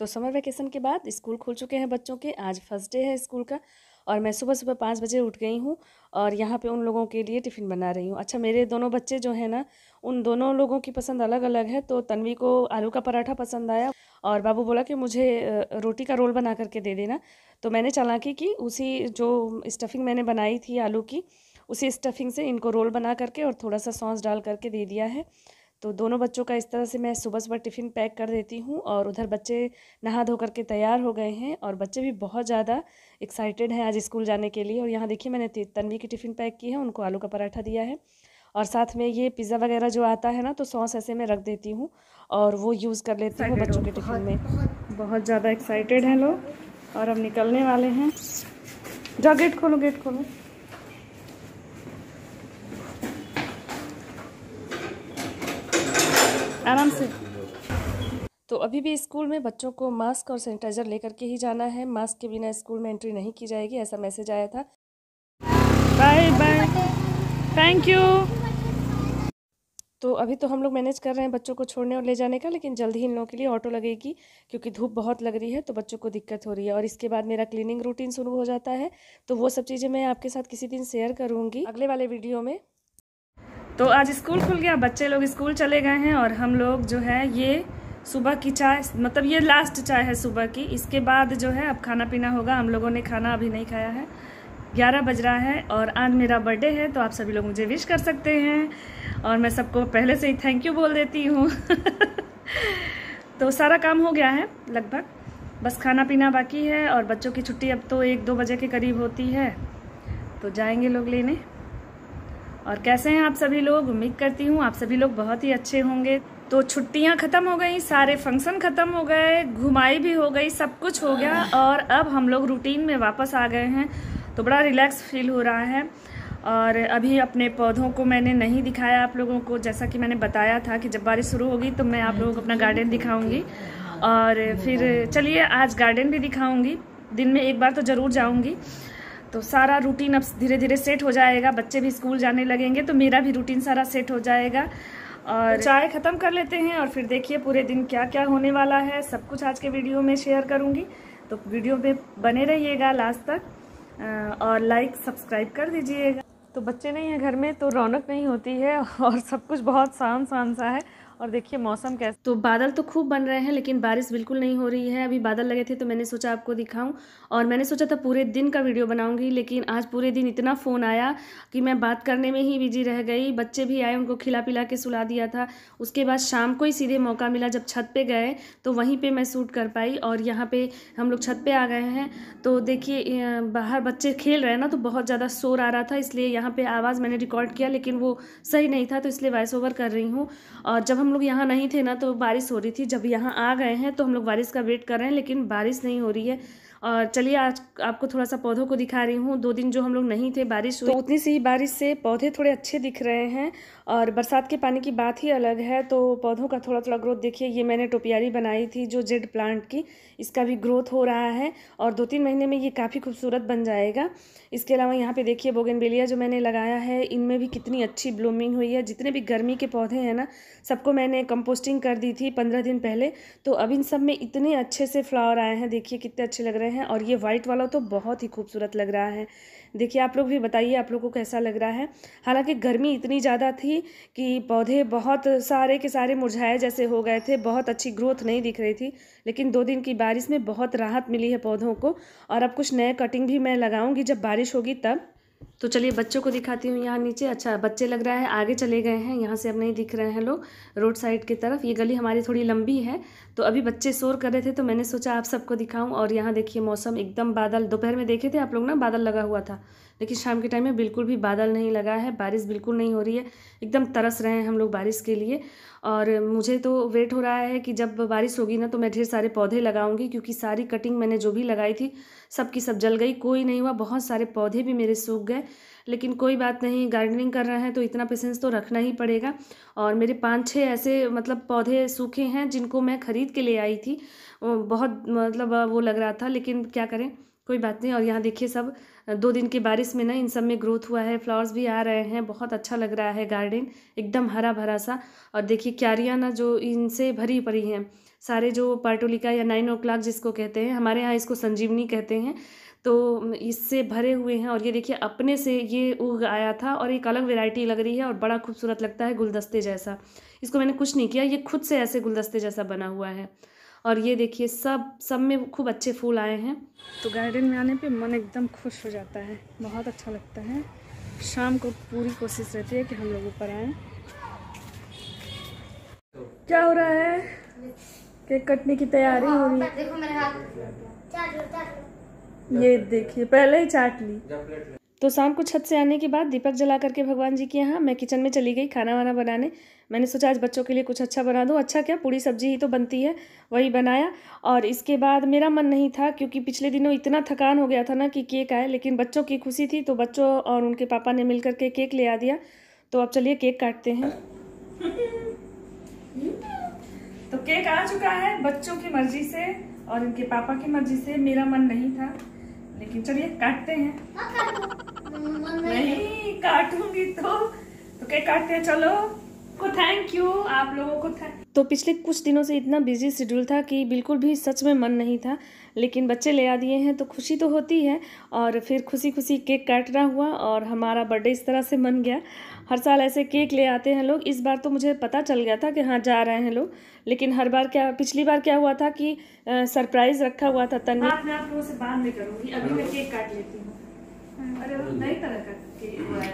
तो summer vacation के बाद स्कूल खुल चुके हैं बच्चों के आज फर्स्ट डे है स्कूल का और मैं सुबह सुबह पाँच बजे उठ गई हूँ और यहाँ पे उन लोगों के लिए टिफ़िन बना रही हूँ अच्छा मेरे दोनों बच्चे जो है ना उन दोनों लोगों की पसंद अलग अलग है तो तन्वी को आलू का पराठा पसंद आया और बाबू बोला कि मुझे रोटी का रोल बना करके दे देना तो मैंने चालाकी की उसी जो स्टफिंग मैंने बनाई थी आलू की उसी स्टफिंग से इनको रोल बना करके और थोड़ा सा सॉस डाल करके दे दिया है तो दोनों बच्चों का इस तरह से मैं सुबह सुबह टिफ़िन पैक कर देती हूँ और उधर बच्चे नहा धो करके तैयार हो गए हैं और बच्चे भी बहुत ज़्यादा एक्साइटेड हैं आज स्कूल जाने के लिए और यहाँ देखिए मैंने तनवी की टिफ़िन पैक की है उनको आलू का पराठा दिया है और साथ में ये पिज़्ज़ा वगैरह जो आता है ना तो सॉस ऐसे में रख देती हूँ और वो यूज़ कर लेती हूँ बच्चों के टिफ़िन में बहुत ज़्यादा एक्साइटेड हैं लोग और हम निकलने वाले हैं जाओ गेट खोलो गेट खोलो आराम से तो अभी भी स्कूल में बच्चों को मास्क और सैनिटाइजर लेकर के ही जाना है मास्क के बिना स्कूल में एंट्री नहीं की जाएगी ऐसा मैसेज आया था बाय बाय थैंक यू तो अभी तो हम लोग मैनेज कर रहे हैं बच्चों को छोड़ने और ले जाने का लेकिन जल्द ही इन लोगों के लिए ऑटो लगेगी क्योंकि धूप बहुत लग रही है तो बच्चों को दिक्कत हो रही है और इसके बाद मेरा क्लीनिंग रूटीन शुरू हो जाता है तो वो सब चीज़ें मैं आपके साथ किसी दिन शेयर करूँगी अगले वाले वीडियो में तो आज स्कूल खुल गया बच्चे लोग स्कूल चले गए हैं और हम लोग जो है ये सुबह की चाय मतलब ये लास्ट चाय है सुबह की इसके बाद जो है अब खाना पीना होगा हम लोगों ने खाना अभी नहीं खाया है ग्यारह बज रहा है और आज मेरा बर्थडे है तो आप सभी लोग मुझे विश कर सकते हैं और मैं सबको पहले से ही थैंक यू बोल देती हूँ तो सारा काम हो गया है लगभग बस खाना पीना बाकी है और बच्चों की छुट्टी अब तो एक दो बजे के करीब होती है तो जाएंगे लोग लेने और कैसे हैं आप सभी लोग उम्मीद करती हूँ आप सभी लोग बहुत ही अच्छे होंगे तो छुट्टियाँ खत्म हो गई सारे फंक्शन खत्म हो गए घुमाई भी हो गई सब कुछ हो गया और अब हम लोग रूटीन में वापस आ गए हैं तो बड़ा रिलैक्स फील हो रहा है और अभी अपने पौधों को मैंने नहीं दिखाया आप लोगों को जैसा कि मैंने बताया था कि जब बारिश शुरू होगी तो मैं आप लोगों को अपना गार्डन दिखाऊंगी और फिर चलिए आज गार्डन भी दिखाऊंगी दिन में एक बार तो ज़रूर जाऊंगी तो सारा रूटीन अब धीरे धीरे सेट हो जाएगा बच्चे भी स्कूल जाने लगेंगे तो मेरा भी रूटीन सारा सेट हो जाएगा और तो चाय ख़त्म कर लेते हैं और फिर देखिए पूरे दिन क्या क्या होने वाला है सब कुछ आज के वीडियो में शेयर करूँगी तो वीडियो में बने रहिएगा लास्ट तक और लाइक सब्सक्राइब कर दीजिएगा तो बच्चे नहीं हैं घर में तो रौनक नहीं होती है और सब कुछ बहुत शान शान सा है और देखिए मौसम कैसा तो बादल तो खूब बन रहे हैं लेकिन बारिश बिल्कुल नहीं हो रही है अभी बादल लगे थे तो मैंने सोचा आपको दिखाऊं और मैंने सोचा था पूरे दिन का वीडियो बनाऊंगी लेकिन आज पूरे दिन इतना फ़ोन आया कि मैं बात करने में ही बिजी रह गई बच्चे भी आए उनको खिला पिला के सुला दिया था उसके बाद शाम को ही सीधे मौका मिला जब छत पर गए तो वहीं पर मैं सूट कर पाई और यहाँ पर हम लोग छत पर आ गए हैं तो देखिए बाहर बच्चे खेल रहे हैं ना तो बहुत ज़्यादा शोर आ रहा था इसलिए यहाँ पर आवाज़ मैंने रिकॉर्ड किया लेकिन वो सही नहीं था तो इसलिए वॉइस ओवर कर रही हूँ और जब हम हम लोग यहाँ नहीं थे ना तो बारिश हो रही थी जब यहाँ आ गए हैं तो हम लोग बारिश का वेट कर रहे हैं लेकिन बारिश नहीं हो रही है और चलिए आज आपको थोड़ा सा पौधों को दिखा रही हूँ दो दिन जो हम लोग नहीं थे बारिश हुई तो उतनी सी बारिश से पौधे थोड़े अच्छे दिख रहे हैं और बरसात के पानी की बात ही अलग है तो पौधों का थोड़ा थोड़ा ग्रोथ देखिए ये मैंने टोपियारी बनाई थी जो जेड प्लांट की इसका भी ग्रोथ हो रहा है और दो तीन महीने में ये काफ़ी खूबसूरत बन जाएगा इसके अलावा यहाँ पे देखिए बोगनबेलिया जो मैंने लगाया है इनमें भी कितनी अच्छी ब्लूमिंग हुई है जितने भी गर्मी के पौधे हैं ना सबको मैंने कंपोस्टिंग कर दी थी पंद्रह दिन पहले तो अब इन सब में इतने अच्छे से फ्लावर आए हैं देखिए कितने अच्छे लग रहे हैं गए हैं और ये वाइट वाला तो बहुत ही खूबसूरत लग रहा है देखिए आप लोग भी बताइए आप लोग को कैसा लग रहा है हालांकि गर्मी इतनी ज़्यादा थी कि पौधे बहुत सारे के सारे मुरझाए जैसे हो गए थे बहुत अच्छी ग्रोथ नहीं दिख रही थी लेकिन दो दिन की बारिश में बहुत राहत मिली है पौधों को और अब कुछ नए कटिंग भी मैं लगाऊँगी जब बारिश होगी तब तो चलिए बच्चों को दिखाती हूँ यहाँ नीचे अच्छा बच्चे लग रहा है आगे चले गए हैं यहाँ से अब नहीं दिख रहे हैं लोग रोड साइड की तरफ ये गली हमारी थोड़ी लंबी है तो अभी बच्चे शोर कर रहे थे तो मैंने सोचा आप सबको दिखाऊं और यहाँ देखिए मौसम एकदम बादल दोपहर में देखे थे आप लोग ना बादल लगा हुआ था लेकिन शाम के टाइम में बिल्कुल भी बादल नहीं लगा है बारिश बिल्कुल नहीं हो रही है एकदम तरस रहे हैं हम लोग बारिश के लिए और मुझे तो वेट हो रहा है कि जब बारिश होगी ना तो मैं ढेर सारे पौधे लगाऊंगी क्योंकि सारी कटिंग मैंने जो भी लगाई थी सब की सब जल गई कोई नहीं हुआ बहुत सारे पौधे भी मेरे सूख गए लेकिन कोई बात नहीं गार्डनिंग कर रहे हैं तो इतना पेशेंस तो रखना ही पड़ेगा और मेरे पाँच छः ऐसे मतलब पौधे सूखे हैं जिनको मैं ख़रीद के ले आई थी बहुत मतलब वो लग रहा था लेकिन क्या करें कोई बात नहीं और यहाँ देखिए सब दो दिन की बारिश में ना इन सब में ग्रोथ हुआ है फ्लावर्स भी आ रहे हैं बहुत अच्छा लग रहा है गार्डन एकदम हरा भरा सा और देखिए क्यारियाँ ना जो इनसे भरी पड़ी हैं सारे जो पार्टोलिका या नाइन ओ क्लाक जिसको कहते हैं हमारे यहाँ इसको संजीवनी कहते हैं तो इससे भरे हुए हैं और ये देखिए अपने से ये उग आया था और एक अलग वेराइटी लग रही है और बड़ा खूबसूरत लगता है गुलदस्ते जैसा इसको मैंने कुछ नहीं किया ये खुद से ऐसे गुलदस्ते जैसा बना हुआ है और ये देखिए सब सब में खूब अच्छे फूल आए हैं तो गार्डन में आने पे मन एकदम खुश हो जाता है बहुत अच्छा लगता है शाम को पूरी कोशिश रहती है कि हम लोग ऊपर आए क्या हो रहा है केक कटने की तैयारी हो रही है ये देखिए पहले ही चाट ली तो शाम को छत से आने के बाद दीपक जला करके भगवान जी के यहाँ मैं किचन में चली गई खाना वाना बनाने मैंने सोचा आज बच्चों के लिए कुछ अच्छा बना दूँ अच्छा क्या पूरी सब्जी ही तो बनती है वही बनाया और इसके बाद मेरा मन नहीं था क्योंकि पिछले दिनों इतना थकान हो गया था ना कि केक आए लेकिन बच्चों की खुशी थी तो बच्चों और उनके पापा ने मिल करके केक ले आ दिया तो अब चलिए केक काटते हैं तो केक आ चुका है बच्चों की मर्जी से और इनके पापा की मर्जी से मेरा मन नहीं था लेकिन चलिए काटते हैं नहीं काटूंगी तो तो क्या काटते हैं चलो को थैंक यू आप लोगों को थैंक तो पिछले कुछ दिनों से इतना बिजी शेड्यूल था कि बिल्कुल भी सच में मन नहीं था लेकिन बच्चे ले आ दिए हैं तो खुशी तो होती है और फिर खुशी खुशी केक काट रहा हुआ और हमारा बर्थडे इस तरह से मन गया हर साल ऐसे केक ले आते हैं लोग इस बार तो मुझे पता चल गया था कि हाँ जा रहे हैं लोग लेकिन हर बार क्या पिछली बार क्या हुआ था कि सरप्राइज रखा हुआ था तन मैं आप लोगों से बाद में करूँगी अभी मैं केक काट लेती हूँ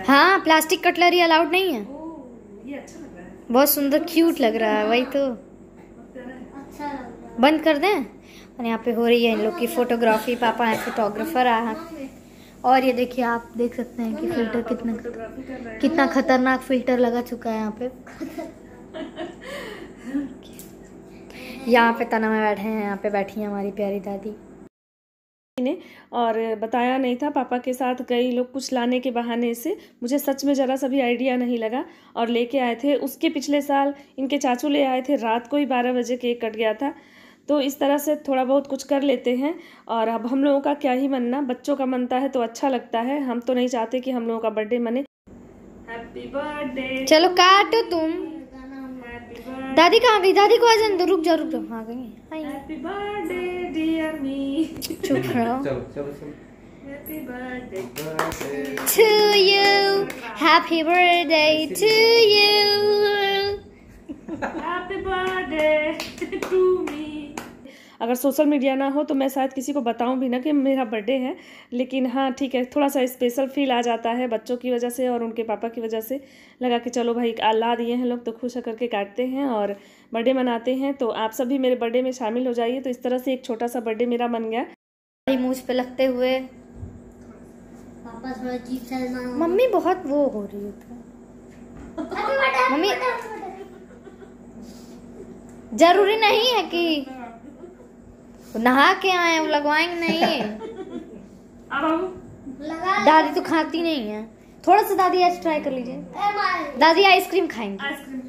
हाँ प्लास्टिक कटलरी अलाउड नहीं है अच्छा बहुत सुंदर क्यूट लग रहा है वही तो अच्छा बंद कर दें और यहाँ पे हो रही है इन लोग की फोटोग्राफी पापा हैं फोटोग्राफर आ और ये देखिए आप देख सकते हैं कि फिल्टर कितना कितना खतरनाक फिल्टर लगा चुका है यहाँ पे यहाँ पे तना में बैठे हैं यहाँ पे बैठी है हमारी प्यारी दादी ने और बताया नहीं था पापा के साथ कई लोग कुछ लाने के बहाने से मुझे सच में ज़रा सा भी आइडिया नहीं लगा और लेके आए थे उसके पिछले साल इनके चाचू ले आए थे रात को ही बारह बजे केक कट गया था तो इस तरह से थोड़ा बहुत कुछ कर लेते हैं और अब हम लोगों का क्या ही मनना बच्चों का मनता है तो अच्छा लगता है हम तो नहीं चाहते कि हम लोगों का बर्थडे मने चलो काटो तुम दादी कहाँ गई दादी को आज रुक जाओ रुक जाओ हाँ गई to रहो Happy birthday to you. Happy birthday to you. Happy birthday to me. अगर सोशल मीडिया ना हो तो मैं शायद किसी को बताऊं भी ना कि मेरा बर्थडे है लेकिन हाँ ठीक है थोड़ा सा स्पेशल फील आ जाता है बच्चों की वजह से और उनके पापा की वजह से लगा कि चलो भाई ला दिए हैं लोग तो खुश होकर के काटते हैं और बर्थडे मनाते हैं तो आप सब भी मेरे बर्थडे में शामिल हो जाइए तो इस तरह से एक छोटा सा बर्थडे मेरा बन गया मूछ पे लगते हुए मम्मी बहुत वो हो रही है तो। मम्मी जरूरी नहीं है कि नहा के आए वो लगवाएंगे नहीं दादी तो खाती नहीं है थोड़ा सा दादी आज ट्राई कर लीजिए दादी आइसक्रीम खाएंगे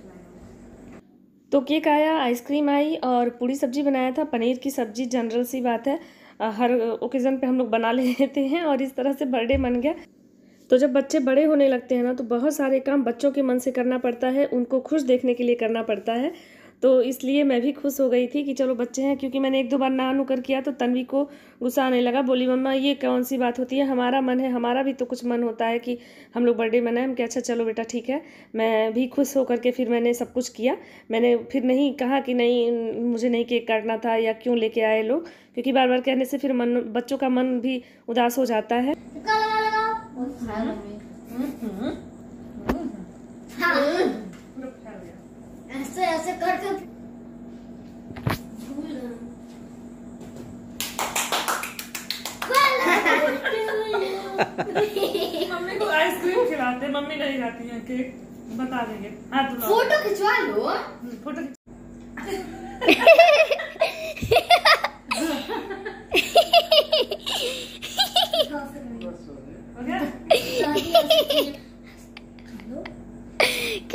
तो केक आया आइसक्रीम आई और पूरी सब्जी बनाया था पनीर की सब्जी जनरल सी बात है हर ओकेज़न पे हम लोग बना लेते हैं और इस तरह से बर्थडे मन गया तो जब बच्चे बड़े होने लगते हैं ना तो बहुत सारे काम बच्चों के मन से करना पड़ता है उनको खुश देखने के लिए करना पड़ता है तो इसलिए मैं भी खुश हो गई थी कि चलो बच्चे हैं क्योंकि मैंने एक दो बार ना नुकर किया तो तनवी को गुस्सा आने लगा बोली मम्मा ये कौन सी बात होती है हमारा मन है हमारा भी तो कुछ मन होता है कि हम लोग बर्थडे मनाएं हम क्या अच्छा चलो बेटा ठीक है मैं भी खुश होकर के फिर मैंने सब कुछ किया मैंने फिर नहीं कहा कि नहीं मुझे नहीं केक काटना था या क्यों लेके आए लोग क्योंकि बार बार कहने से फिर मन बच्चों का मन भी उदास हो जाता है हाँ। ऐसे ऐसे करके मम्मी को आइसक्रीम खिलाते मम्मी नहीं खाती है केक बता देंगे हाँ फोटो खिंचवा लो हम्म, फोटो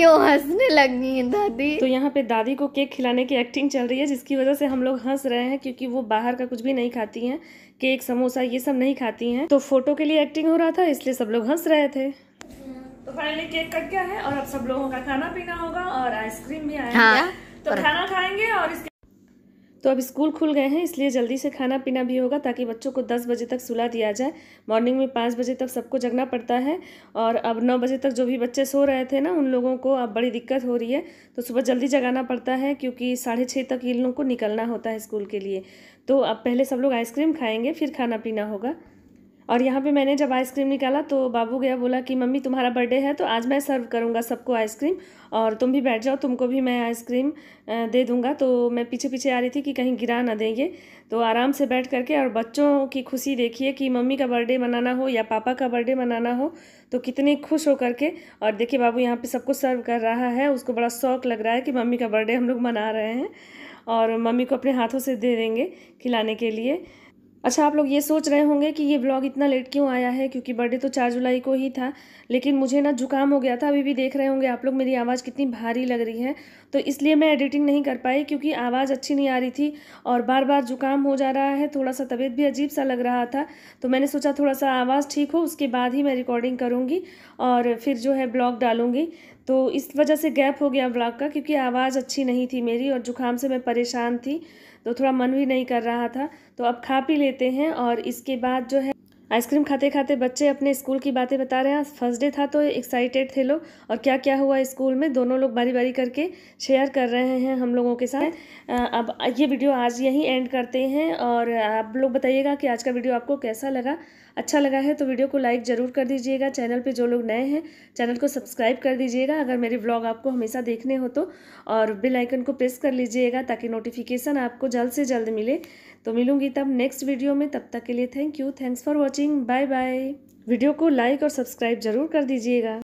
क्यों हंसने लगी दादी तो यहाँ पे दादी को केक खिलाने की एक्टिंग चल रही है जिसकी वजह से हम लोग हंस रहे हैं क्योंकि वो बाहर का कुछ भी नहीं खाती हैं केक समोसा ये सब नहीं खाती हैं तो फोटो के लिए एक्टिंग हो रहा था इसलिए सब लोग हंस रहे थे तो फाइनली केक कट गया है और अब सब लोगों का खाना पीना होगा और आइसक्रीम भी आएगा हाँ, तो खाना खाएंगे और इसके तो अब स्कूल खुल गए हैं इसलिए जल्दी से खाना पीना भी होगा ताकि बच्चों को दस बजे तक सुला दिया जाए मॉर्निंग में पाँच बजे तक सबको जगना पड़ता है और अब नौ बजे तक जो भी बच्चे सो रहे थे ना उन लोगों को अब बड़ी दिक्कत हो रही है तो सुबह जल्दी जगाना पड़ता है क्योंकि साढ़े छः तक इन लोगों को निकलना होता है स्कूल के लिए तो अब पहले सब लोग आइसक्रीम खाएँगे फिर खाना पीना होगा और यहाँ पे मैंने जब आइसक्रीम निकाला तो बाबू गया बोला कि मम्मी तुम्हारा बर्थडे है तो आज मैं सर्व करूँगा सबको आइसक्रीम और तुम भी बैठ जाओ तुमको भी मैं आइसक्रीम दे दूँगा तो मैं पीछे पीछे आ रही थी कि कहीं गिरा ना देंगे तो आराम से बैठ करके और बच्चों की खुशी देखिए कि मम्मी का बर्थडे मनाना हो या पापा का बर्थडे मनाना हो तो कितने खुश हो करके और देखिए बाबू यहाँ पर सबको सर्व कर रहा है उसको बड़ा शौक लग रहा है कि मम्मी का बर्थडे हम लोग मना रहे हैं और मम्मी को अपने हाथों से दे देंगे खिलाने के लिए अच्छा आप लोग ये सोच रहे होंगे कि ये ब्लॉग इतना लेट क्यों आया है क्योंकि बर्थडे तो चार जुलाई को ही था लेकिन मुझे ना जुकाम हो गया था अभी भी देख रहे होंगे आप लोग मेरी आवाज़ कितनी भारी लग रही है तो इसलिए मैं एडिटिंग नहीं कर पाई क्योंकि आवाज़ अच्छी नहीं आ रही थी और बार बार जुकाम हो जा रहा है थोड़ा सा तबीयत भी अजीब सा लग रहा था तो मैंने सोचा थोड़ा सा आवाज़ ठीक हो उसके बाद ही मैं रिकॉर्डिंग करूँगी और फिर जो है ब्लॉग डालूँगी तो इस वजह से गैप हो गया ब्लॉग का क्योंकि आवाज़ अच्छी नहीं थी मेरी और जुकाम से मैं परेशान थी तो थोड़ा मन भी नहीं कर रहा था तो अब खा पी लेते हैं और इसके बाद जो है आइसक्रीम खाते खाते बच्चे अपने स्कूल की बातें बता रहे हैं फर्स्ट डे था तो एक्साइटेड थे लोग और क्या क्या हुआ स्कूल में दोनों लोग बारी बारी करके शेयर कर रहे हैं हम लोगों के साथ अब ये वीडियो आज यहीं एंड करते हैं और आप लोग बताइएगा कि आज का वीडियो आपको कैसा लगा अच्छा लगा है तो वीडियो को लाइक ज़रूर कर दीजिएगा चैनल पे जो लोग नए हैं चैनल को सब्सक्राइब कर दीजिएगा अगर मेरे ब्लॉग आपको हमेशा देखने हो तो और बेल आइकन को प्रेस कर लीजिएगा ताकि नोटिफिकेशन आपको जल्द से जल्द मिले तो मिलूंगी तब नेक्स्ट वीडियो में तब तक के लिए thank you thanks for watching bye bye video को लाइक और सब्सक्राइब जरूर कर दीजिएगा